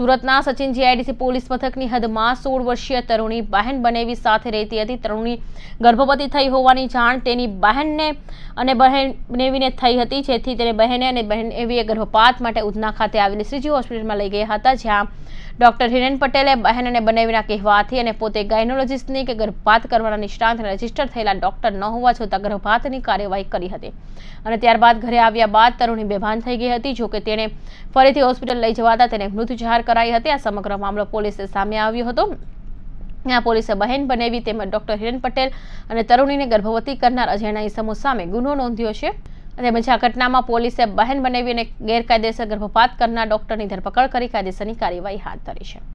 સુરતના Sachin GIDC police પથકની હદમાં 16 વર્ષીય તરોણી બહેન બનેવી સાથે રહેતી હતી તરોણી ગર્ભવતી થઈ હોવાની જાણ તેની બહેનને અને બહેનનેવીને થઈ હતી જેથી તેની બહેને અને બહેન એવી ગર્ભપાત માટે ઉтна ખાતે આવીને સજી હોસ્પિટલમાં લઈ ગયા હતા જ્યાં ડોક્ટર હિરેન પટેલ એ બહેન અને બનેવી ના કહેવાતી અને પોતે ગાયનેલોજિસ્ટની કે ગર્ભપાત કરવાના નિદાન થન રજીસ્ટર થયેલા ડોક્ટર ન હોવા છતાં ગર્ભપાતની કાર્યવાહી કરી હતી અને ત્યારબાદ ઘરે આવ્યા બાદ તરોણી બેવાન થઈ ગઈ હતી જો કે તેણે ફરીથી હોસ્પિટલ લઈ જવાતા તેને મૃત્યુ જાહેર કરાઈ હતી આ સમગ્ર મામલો પોલીસ સામે આવ્યો હતો જ્યાં પોલીસે બહેન બનેવી તેમે ડોક્ટર હિરેન પટેલ અને તરોણીને ગર્ભવતી કર્નાર અજેનાય સમક્ષ ગુનો નોંધીઓ છે તેમજ આ ઘટનામાં પોલીસે બહેન બનાવી અને ગેરકાયદેસર ગર્ભપાત કરનાર ડોક્ટરની ધરપકડ કરી કાયદેસરની કાર્યવાહી હાથ ધરી છે